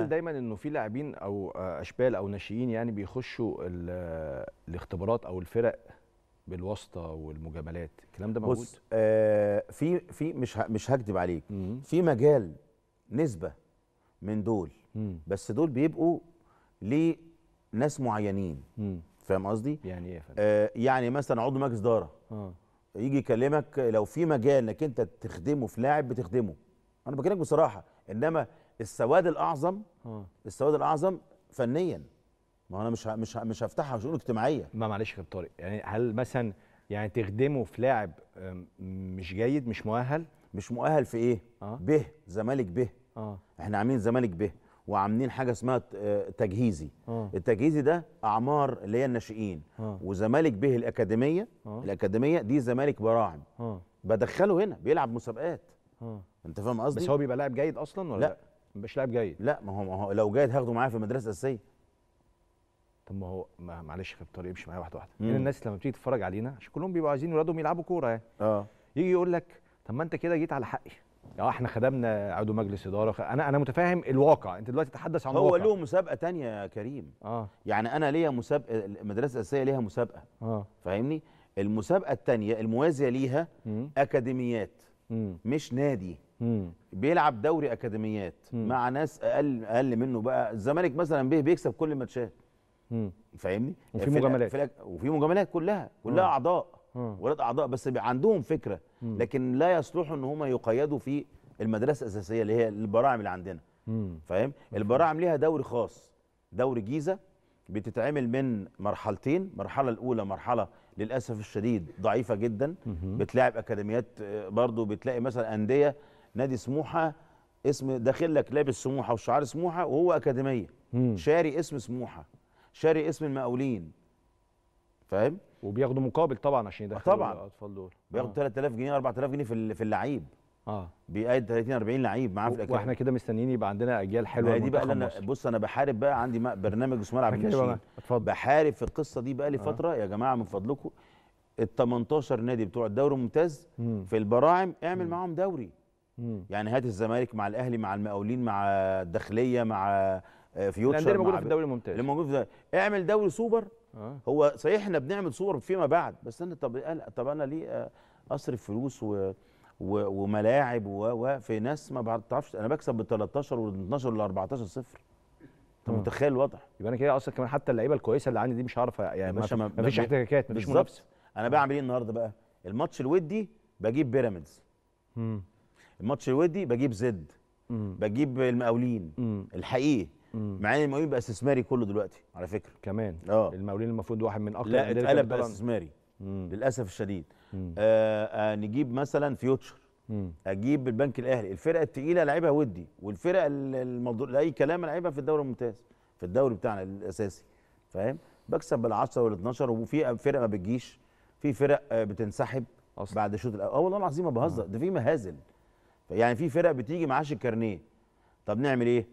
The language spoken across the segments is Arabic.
هل دايما انه في لاعبين او آه، اشبال او ناشئين يعني بيخشوا آه، الاختبارات او الفرق بالواسطه والمجاملات الكلام ده موجود بص آه في في مش مش هكدب عليك مم. في مجال نسبه من دول مم. بس دول بيبقوا لناس معينين فاهم قصدي يعني ايه يا فندم آه يعني مثلا عضو مجلس اداره آه. يجي يكلمك لو في مجال انك انت تخدمه في لاعب بتخدمه انا بكلمك بصراحه انما السواد الاعظم اه السواد الاعظم فنيا ما انا مش مش مش هفتحها شؤون اجتماعيه ما معلش يا كابتن طارق يعني هل مثلا يعني تخدمه في لاعب مش جيد مش مؤهل مش مؤهل في ايه آه. به زمالك به آه. احنا عاملين زمالك به وعاملين حاجه اسمها آه، تجهيزي آه. التجهيزي ده اعمار اللي هي الناشئين آه. وزمالك به الاكاديميه آه. الاكاديميه دي زمالك براعم آه. بدخله هنا بيلعب مسابقات آه. انت فاهم قصدي بس هو بيبقى لاعب جيد اصلا ولا لا, لا؟ مش لاعب جيد لا ما هو ما هو لو جيد هاخده معايا في المدرسه الاساسيه طب ما هو ما معلش يا طارق معايا واحده واحده هنا الناس لما بتيجي تتفرج علينا عشان كلهم بيبقوا عايزين ولادهم يلعبوا كوره يعني اه يجي يقول لك طب ما انت كده جيت على حقي اه احنا خدمنا عضو مجلس اداره انا انا متفاهم الواقع انت دلوقتي تتحدث عن هو الواقع هو له مسابقه تانية يا كريم اه يعني انا ليا مسابقه المدرسه الاساسيه ليها مسابقه اه فاهمني المسابقه الثانيه الموازيه ليها اكاديميات مم. مش نادي بيلعب دوري اكاديميات مع ناس اقل اقل منه بقى الزمالك مثلا به بيكسب كل الماتشات فاهمني وفي مجاملات الأك... وفي مجاملات كلها كلها مم. اعضاء ولاد اعضاء بس عندهم فكره مم. لكن لا يصلح ان هم يقيدوا في المدرسه الاساسيه اللي هي البراعم اللي عندنا فاهم البراعم ليها دوري خاص دوري جيزه بتتعمل من مرحلتين المرحله الاولى مرحله للاسف الشديد ضعيفه جدا بتلاعب اكاديميات آه، برضو بتلاقي مثلا انديه نادي سموحه اسم داخل لك لابس سموحه وشعار سموحه وهو اكاديميه شاري اسم سموحه شاري اسم المقاولين فاهم وبياخدوا مقابل طبعا عشان يدخلوا طبعا الاطفال دول بياخدوا 3000 آه. جنيه 4000 جنيه في في اللعيب اه بيقيد 30 40 لعيب معاه في الاكاديميه واحنا كده مستنيين يبقى عندنا اجيال حلوه دي بقى انا بص انا بحارب بقى عندي برنامج اسمه ملعب أيوة، الناشئين بحارب في القصه دي بقى لي آه. فتره يا جماعه من فضلكم ال 18 نادي بتوع الدوري الممتاز في البراعم اعمل معاهم دوري مم. يعني هات الزمالك مع الاهلي مع المقاولين مع الداخليه مع آه، فيوتشر الانديه اللي موجوده في الدوري الممتاز اللي موجود في الدوري اعمل دوري سوبر آه. هو صحيح احنا بنعمل سوبر فيما بعد بس انا طب طب انا ليه آه، اصرف فلوس و و وملاعب وفي ناس ما بتعرفش انا بكسب ب 13 و 12 و 14 صفر انت متخيل الوضع يبقى انا كده اصلا كمان حتى اللعيبه الكويسه اللي عندي دي مش هعرف يعني ما فيش احتكاكات ما فيش منافسه انا بعمل ايه النهارده بقى الماتش الودي بجيب بيراميدز الماتش الودي بجيب زد مم. بجيب المقاولين مم. الحقيقي مع ان المقاولين بقى استثماري كله دلوقتي على فكره كمان اه المقاولين المفروض واحد من اكتر لا اتقلب بقى استثماري للاسف الشديد آه آه نجيب مثلا فيوتشر اجيب البنك الاهلي الفرقه الثقيله لعيبها ودي والفرقه المضر... لاي كلام لعيبها في الدوري الممتاز في الدوري بتاعنا الاساسي فاهم بكسب بال10 وال12 وفي فرق ما بتجيش في فرق آه، بتنسحب أصلاً. بعد الشوط الاول اه والله العظيم ما بهزر آه. ده في مهازل يعني في فرق بتيجي معاش الكارنيه طب نعمل ايه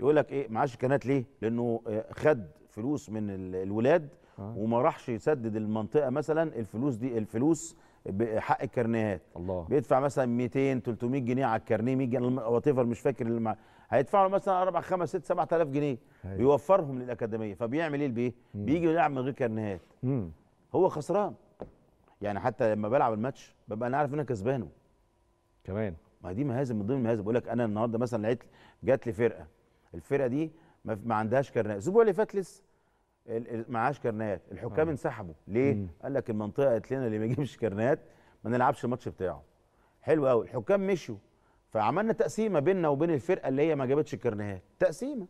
يقول لك ايه معاش الكارنيه ليه لانه آه، خد فلوس من الولاد آه. وما راحش يسدد المنطقه مثلا الفلوس دي الفلوس بحق الكارنيهات الله بيدفع مثلا 200 300 جنيه على الكارنيه 100 جنيه واتيفر مش فاكر اللي مع... هيدفعوا مثلا 4 5 6 7000 جنيه هي. بيوفرهم للاكاديميه فبيعمل ايه البيه؟ بيجي يلعب من غير كارنيهات هو خسران يعني حتى لما بلعب الماتش ببقى انا عارف ان انا كسبانه كمان ما دي مهازم من ضمن المهازم بقول لك انا النهارده مثلا لقيت جات لي فرقه الفرقه دي ما عندهاش كرنات الاسبوع اللي فات لسه معهاش كرنات الحكام آه. انسحبوا ليه مم. قال لك المنطقه قالت لنا اللي ما يجيبش كرنات ما نلعبش الماتش بتاعه حلو قوي الحكام مشوا فعملنا تقسيمه بيننا وبين الفرقه اللي هي ما جابتش الكارنيهات تقسيمه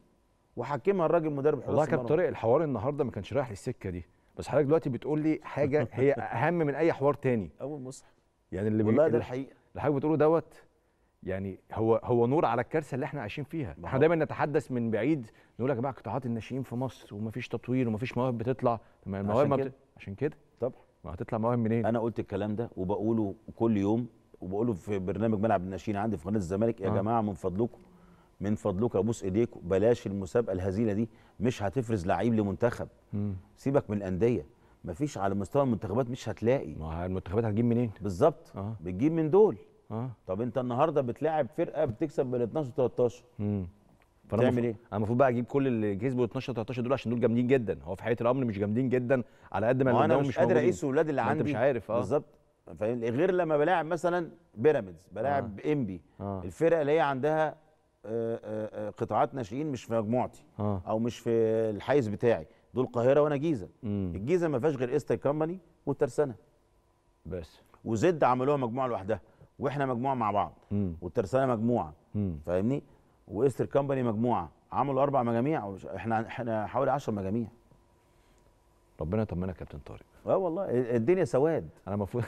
وحكمها الراجل مدرب حراس والله كابتن طارق الحوار النهارده ما كانش رايح للسكه دي بس حضرتك دلوقتي بتقول لي حاجه هي اهم من اي حوار تاني اول مصحف يعني اللي والله ده الحقيقه اللي حضرتك بتقوله دوت يعني هو هو نور على الكارثه اللي احنا عايشين فيها احنا دايما نتحدث من بعيد نقول لك بقى قطاعات الناشئين في مصر ومفيش تطوير ومفيش مواهب بتطلع طب المواهب عشان, بت... عشان كده طبعا ما هتطلع مواهب منين انا قلت الكلام ده وبقوله كل يوم وبقوله في برنامج ملعب الناشئين عندي في قناه الزمالك يا آه. جماعه من فضلكم من فضلكم ابوس ايديكم بلاش المسابقه الهزيله دي مش هتفرز لعيب لمنتخب مم. سيبك من الانديه مفيش على مستوى المنتخبات مش هتلاقي ما المنتخبات هتجيب منين بالظبط آه. بتجيب من دول اه طب انت النهارده بتلاعب فرقه بتكسب من 12 13 امم تعمل ايه؟ انا المفروض بقى اجيب كل اللي كسبوا 12 13 دول عشان دول جامدين جدا هو في حقيقه الامر مش جامدين جدا على قد ما انا مش, مش قادر اقيس الاولاد اللي عندي انت مش عارف اه بالظبط غير لما بلاعب مثلا بيراميدز بلاعب آه. انبي آه. الفرق اللي هي عندها آه، آه، آه، قطاعات ناشئين مش في مجموعتي آه. او مش في الحيز بتاعي دول القاهره وانا جيزه مم. الجيزه ما فيهاش غير ايستر كومباني والترسانه بس وزد عملوها مجموعه لوحدها واحنا مجموعه مع بعض والترسانه مجموعه فاهمني وايستر كمباني مجموعه عملوا اربع مجاميع احنا احنا حوالي 10 مجاميع ربنا يطمنك يا كابتن طارق اه والله الدنيا سواد انا آه المفروض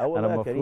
انا المفروض